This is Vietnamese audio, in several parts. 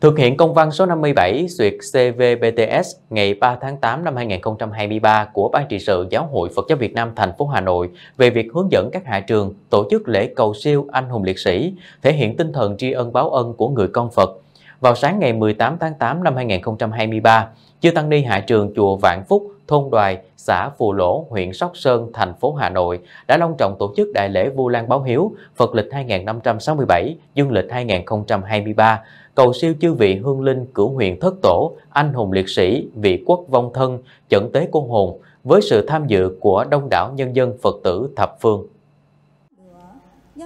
Thực hiện công văn số 57 duyệt CVBTS ngày 3 tháng 8 năm 2023 của Ban trị sự Giáo hội Phật giáo Việt Nam thành phố Hà Nội về việc hướng dẫn các hạ trường tổ chức lễ cầu siêu anh hùng liệt sĩ, thể hiện tinh thần tri ân báo ân của người con Phật. Vào sáng ngày 18 tháng 8 năm 2023, Chư Tăng Ni Hạ trường Chùa Vạn Phúc thôn Đoài, xã Phù Lỗ, huyện Sóc Sơn, thành phố Hà Nội đã long trọng tổ chức đại lễ Vu Lan Báo Hiếu Phật lịch 2567, dương lịch 2023, cầu siêu chư vị hương linh cửu huyện thất tổ, anh hùng liệt sĩ, vị quốc vong thân, chẩn tế cô hồn với sự tham dự của đông đảo nhân dân Phật tử thập phương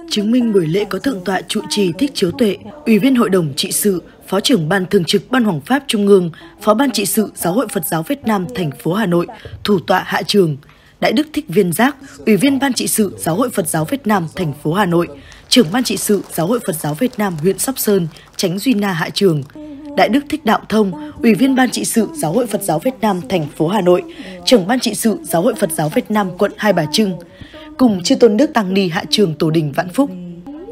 chứng minh buổi lễ có thượng tọa trụ trì thích chiếu tuệ, ủy viên hội đồng trị sự, phó trưởng ban thường trực ban hoàng pháp trung ương, phó ban trị sự giáo hội Phật giáo Việt Nam thành phố Hà Nội, thủ tọa hạ trường, đại đức thích viên giác, ủy viên ban trị sự giáo hội Phật giáo Việt Nam thành phố Hà Nội, trưởng ban trị sự giáo hội Phật giáo Việt Nam huyện Sóc Sơn, tránh duy na hạ trường, Đại Đức Thích Đạo Thông, Ủy viên Ban trị sự Giáo hội Phật giáo Việt Nam thành phố Hà Nội, trưởng Ban trị sự Giáo hội Phật giáo Việt Nam quận Hai Bà Trưng, cùng chư tôn đức tăng ni hạ trường tổ đình Vạn Phúc.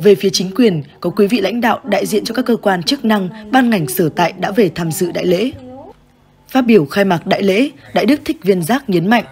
Về phía chính quyền, có quý vị lãnh đạo đại diện cho các cơ quan chức năng, ban ngành sở tại đã về tham dự đại lễ. Phát biểu khai mạc đại lễ, Đại đức Thích Viên Giác nhấn mạnh,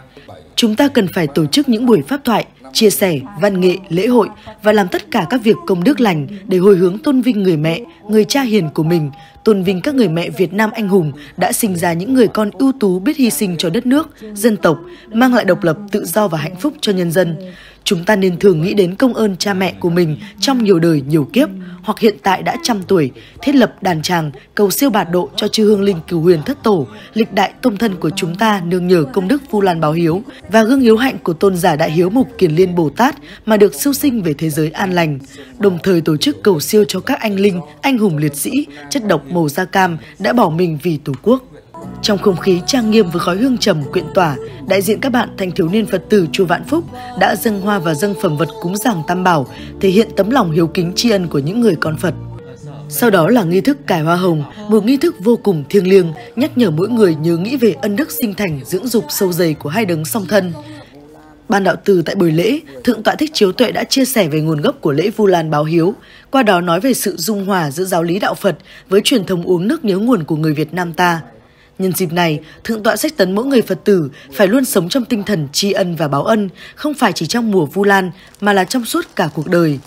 chúng ta cần phải tổ chức những buổi pháp thoại, chia sẻ, văn nghệ, lễ hội và làm tất cả các việc công đức lành để hồi hướng tôn vinh người mẹ, người cha hiền của mình, tôn vinh các người mẹ Việt Nam anh hùng đã sinh ra những người con ưu tú biết hy sinh cho đất nước, dân tộc, mang lại độc lập, tự do và hạnh phúc cho nhân dân. Chúng ta nên thường nghĩ đến công ơn cha mẹ của mình trong nhiều đời nhiều kiếp hoặc hiện tại đã trăm tuổi, thiết lập đàn tràng, cầu siêu bạt độ cho chư hương linh cửu huyền thất tổ, lịch đại tông thân của chúng ta nương nhờ công đức Vu Lan Báo Hiếu, và gương hiếu hạnh của tôn giả Đại Hiếu Mục Kiền Liên Bồ Tát mà được siêu sinh về thế giới an lành, đồng thời tổ chức cầu siêu cho các anh linh, anh hùng liệt sĩ, chất độc màu da cam đã bỏ mình vì Tổ quốc. Trong không khí trang nghiêm với khói hương trầm quyện tỏa, đại diện các bạn thanh thiếu niên Phật tử chùa Vạn Phúc đã dâng hoa và dâng phẩm vật cúng giảng tam bảo, thể hiện tấm lòng hiếu kính tri ân của những người con Phật. Sau đó là nghi thức cải hoa hồng, một nghi thức vô cùng thiêng liêng, nhắc nhở mỗi người nhớ nghĩ về ân đức sinh thành dưỡng dục sâu dày của hai đấng song thân. Ban đạo từ tại buổi lễ, Thượng tọa Thích Chiếu Tuệ đã chia sẻ về nguồn gốc của lễ Vu Lan báo hiếu, qua đó nói về sự dung hòa giữa giáo lý đạo Phật với truyền thống uống nước nhớ nguồn của người Việt Nam ta. Nhân dịp này, Thượng tọa sách tấn mỗi người Phật tử phải luôn sống trong tinh thần tri ân và báo ân, không phải chỉ trong mùa Vu Lan mà là trong suốt cả cuộc đời.